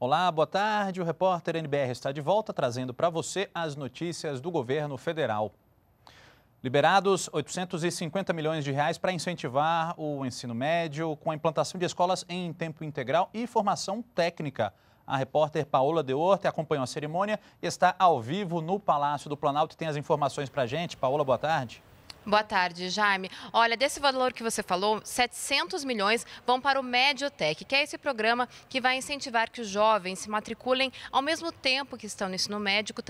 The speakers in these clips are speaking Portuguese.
Olá, boa tarde. O repórter NBR está de volta trazendo para você as notícias do governo federal. Liberados 850 milhões de reais para incentivar o ensino médio com a implantação de escolas em tempo integral e formação técnica. A repórter Paola De Orte acompanhou a cerimônia e está ao vivo no Palácio do Planalto e tem as informações para a gente. Paola, boa tarde. Boa tarde, Jaime. Olha, desse valor que você falou, 700 milhões vão para o Mediotec, que é esse programa que vai incentivar que os jovens se matriculem ao mesmo tempo que estão no ensino médico,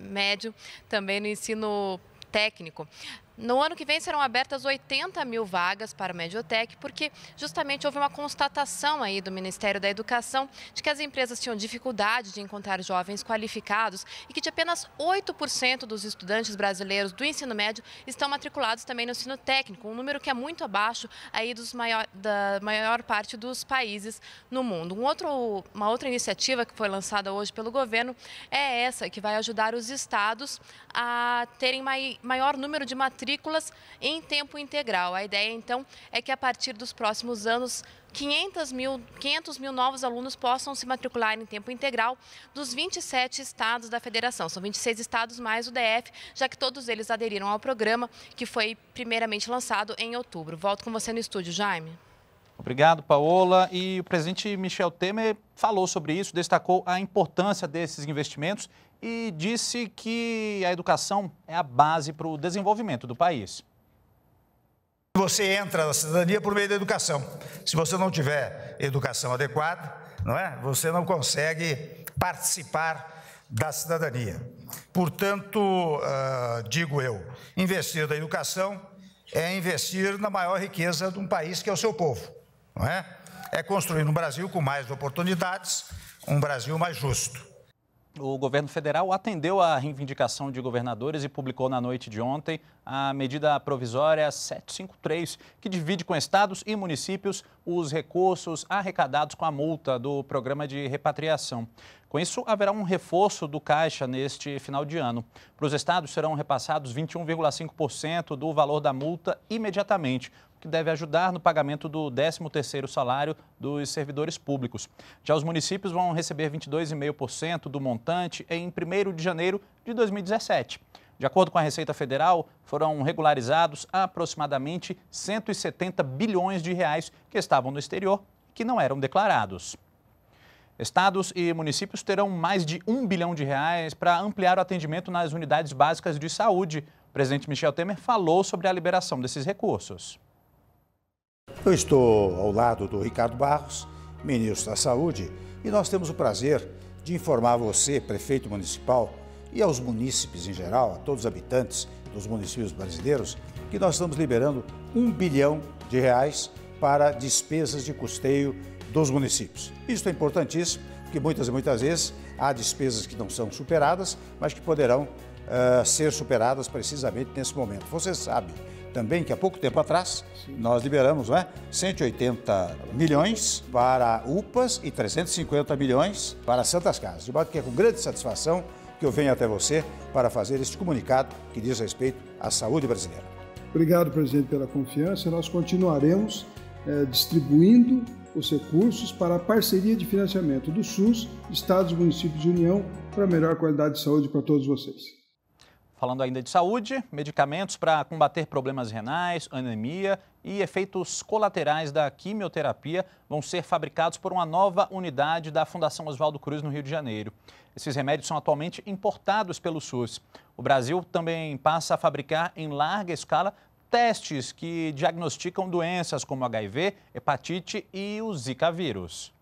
médio, também no ensino técnico. No ano que vem serão abertas 80 mil vagas para o Mediotec, porque justamente houve uma constatação aí do Ministério da Educação de que as empresas tinham dificuldade de encontrar jovens qualificados e que de apenas 8% dos estudantes brasileiros do ensino médio estão matriculados também no ensino técnico, um número que é muito abaixo aí dos maior, da maior parte dos países no mundo. Um outro, uma outra iniciativa que foi lançada hoje pelo governo é essa, que vai ajudar os estados a terem mai, maior número de matrículas matrículas em tempo integral. A ideia, então, é que a partir dos próximos anos, 500 mil, 500 mil novos alunos possam se matricular em tempo integral dos 27 estados da federação. São 26 estados mais o DF, já que todos eles aderiram ao programa que foi primeiramente lançado em outubro. Volto com você no estúdio, Jaime. Obrigado, Paola. E o presidente Michel Temer falou sobre isso, destacou a importância desses investimentos e disse que a educação é a base para o desenvolvimento do país. Você entra na cidadania por meio da educação. Se você não tiver educação adequada, não é? Você não consegue participar da cidadania. Portanto, uh, digo eu, investir na educação é investir na maior riqueza de um país que é o seu povo não é? É construir um Brasil com mais oportunidades, um Brasil mais justo. O governo federal atendeu à reivindicação de governadores e publicou na noite de ontem a medida provisória 753, que divide com estados e municípios os recursos arrecadados com a multa do programa de repatriação. Com isso, haverá um reforço do caixa neste final de ano. Para os estados serão repassados 21,5% do valor da multa imediatamente, o que deve ajudar no pagamento do 13º salário dos servidores públicos. Já os municípios vão receber 22,5% do montante em 1º de janeiro de 2017. De acordo com a Receita Federal, foram regularizados aproximadamente 170 bilhões de reais que estavam no exterior que não eram declarados. Estados e municípios terão mais de um bilhão de reais para ampliar o atendimento nas unidades básicas de saúde. O presidente Michel Temer falou sobre a liberação desses recursos. Eu estou ao lado do Ricardo Barros, ministro da Saúde, e nós temos o prazer de informar você, prefeito municipal, e aos munícipes em geral, a todos os habitantes dos municípios brasileiros, que nós estamos liberando um bilhão de reais para despesas de custeio dos municípios. Isso é importantíssimo, porque muitas e muitas vezes há despesas que não são superadas, mas que poderão uh, ser superadas precisamente nesse momento. Você sabe também que há pouco tempo atrás nós liberamos 180 é, milhões para UPAs e 350 milhões para Santas Casas. De modo que é com grande satisfação que eu venho até você para fazer este comunicado que diz respeito à saúde brasileira. Obrigado, presidente, pela confiança. Nós continuaremos é, distribuindo os recursos para a parceria de financiamento do SUS, estados, municípios e União para melhor qualidade de saúde para todos vocês. Falando ainda de saúde, medicamentos para combater problemas renais, anemia e efeitos colaterais da quimioterapia vão ser fabricados por uma nova unidade da Fundação Oswaldo Cruz no Rio de Janeiro. Esses remédios são atualmente importados pelo SUS. O Brasil também passa a fabricar em larga escala testes que diagnosticam doenças como HIV, hepatite e o Zika vírus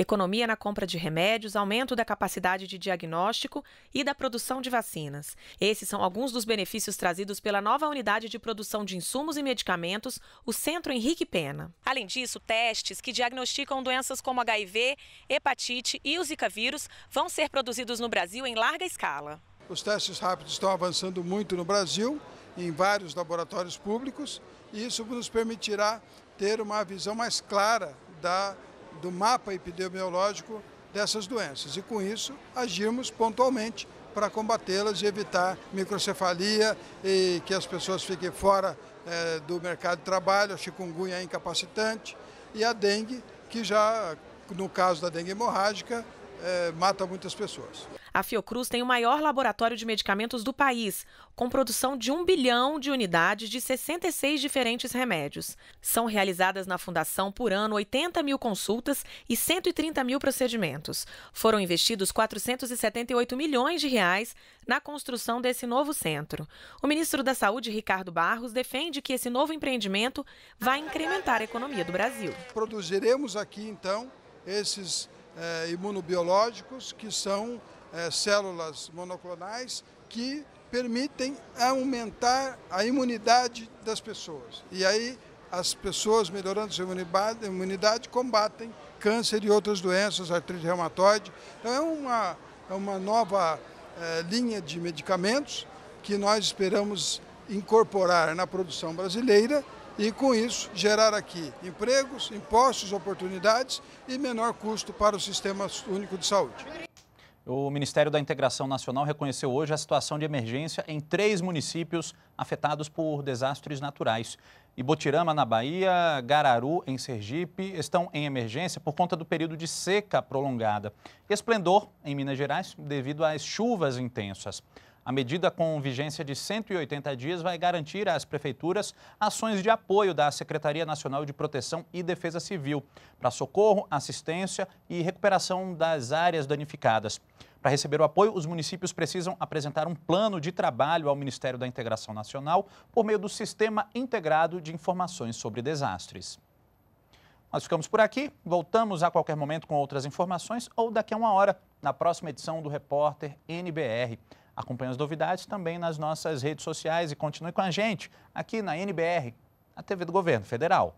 economia na compra de remédios, aumento da capacidade de diagnóstico e da produção de vacinas. Esses são alguns dos benefícios trazidos pela nova unidade de produção de insumos e medicamentos, o Centro Henrique Pena. Além disso, testes que diagnosticam doenças como HIV, hepatite e o Zika vírus vão ser produzidos no Brasil em larga escala. Os testes rápidos estão avançando muito no Brasil, em vários laboratórios públicos, e isso nos permitirá ter uma visão mais clara da do mapa epidemiológico dessas doenças e, com isso, agirmos pontualmente para combatê-las e evitar microcefalia e que as pessoas fiquem fora é, do mercado de trabalho, a chikungunya é incapacitante e a dengue, que já, no caso da dengue hemorrágica, é, mata muitas pessoas. A Fiocruz tem o maior laboratório de medicamentos do país, com produção de um bilhão de unidades de 66 diferentes remédios. São realizadas na Fundação por ano 80 mil consultas e 130 mil procedimentos. Foram investidos 478 milhões de reais na construção desse novo centro. O ministro da Saúde, Ricardo Barros, defende que esse novo empreendimento vai incrementar a economia do Brasil. Produziremos aqui, então, esses é, imunobiológicos que são é, células monoclonais que permitem aumentar a imunidade das pessoas. E aí as pessoas melhorando sua imunidade, imunidade combatem câncer e outras doenças, artrite reumatoide. Então é uma, é uma nova é, linha de medicamentos que nós esperamos incorporar na produção brasileira e com isso gerar aqui empregos, impostos, oportunidades e menor custo para o sistema único de saúde. O Ministério da Integração Nacional reconheceu hoje a situação de emergência em três municípios afetados por desastres naturais. Ibotirama, na Bahia, Gararu, em Sergipe, estão em emergência por conta do período de seca prolongada. Esplendor, em Minas Gerais, devido às chuvas intensas. A medida com vigência de 180 dias vai garantir às prefeituras ações de apoio da Secretaria Nacional de Proteção e Defesa Civil para socorro, assistência e recuperação das áreas danificadas. Para receber o apoio, os municípios precisam apresentar um plano de trabalho ao Ministério da Integração Nacional por meio do Sistema Integrado de Informações sobre Desastres. Nós ficamos por aqui, voltamos a qualquer momento com outras informações ou daqui a uma hora, na próxima edição do Repórter NBR. Acompanhe as novidades também nas nossas redes sociais e continue com a gente aqui na NBR, a TV do Governo Federal.